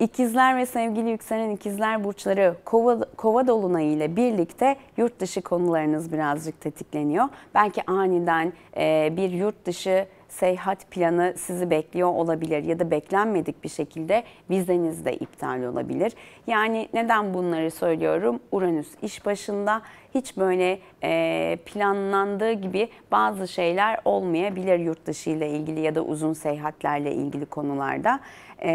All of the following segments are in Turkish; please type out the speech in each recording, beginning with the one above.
İkizler ve sevgili yükselen ikizler burçları kova, kova dolunayı ile birlikte yurt dışı konularınız birazcık tetikleniyor. Belki aniden e, bir yurt dışı seyahat planı sizi bekliyor olabilir ya da beklenmedik bir şekilde vizeniz de iptal olabilir. Yani neden bunları söylüyorum? Uranüs iş başında hiç böyle e, planlandığı gibi bazı şeyler olmayabilir yurt dışı ile ilgili ya da uzun seyahatlerle ilgili konularda. E,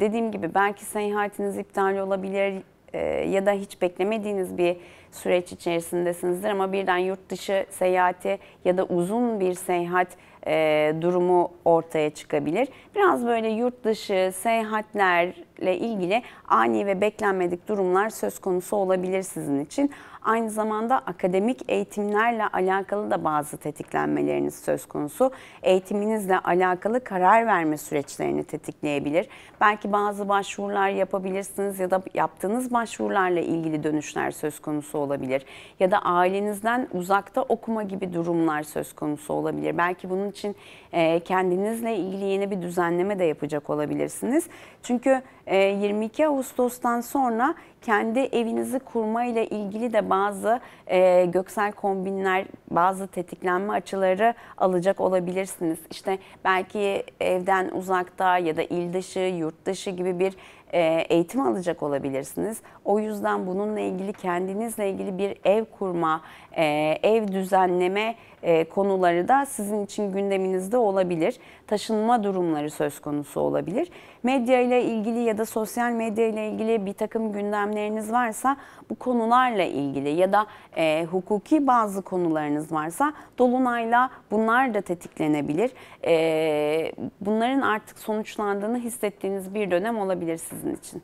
dediğim gibi belki seyahatiniz iptal olabilir, e, ya da hiç beklemediğiniz bir süreç içerisindesinizdir ama birden yurt dışı seyahati ya da uzun bir seyahat e, durumu ortaya çıkabilir. Biraz böyle yurt dışı seyahatlerle ilgili ani ve beklenmedik durumlar söz konusu olabilir sizin için. Aynı zamanda akademik eğitimlerle alakalı da bazı tetiklenmeleriniz söz konusu. Eğitiminizle alakalı karar verme süreçlerini tetikleyebilir. Belki bazı başvurular yapabilirsiniz ya da yaptığınız başvurularla ilgili dönüşler söz konusu olabilir. Ya da ailenizden uzakta okuma gibi durumlar söz konusu olabilir. Belki bunun için e, kendinizle ilgili yeni bir düzenleme de yapacak olabilirsiniz. Çünkü 22 e, Ağustos'tan sonra kendi evinizi kurma ile ilgili de bazı e, göksel kombinler, bazı tetiklenme açıları alacak olabilirsiniz. İşte belki evden uzakta ya da il dışı, yurt dışı gibi bir e, eğitim alacak olabilirsiniz. O yüzden bununla ilgili kendinizle ilgili bir ev kurma, e, ev düzenleme e, konuları da sizin için gündeminizde olabilir. Taşınma durumları söz konusu olabilir. Medya ile ilgili ya da sosyal medya ile ilgili bir takım gündem problemleriniz varsa bu konularla ilgili ya da e, hukuki bazı konularınız varsa dolunayla bunlar da tetiklenebilir. E, bunların artık sonuçlandığını hissettiğiniz bir dönem olabilir sizin için.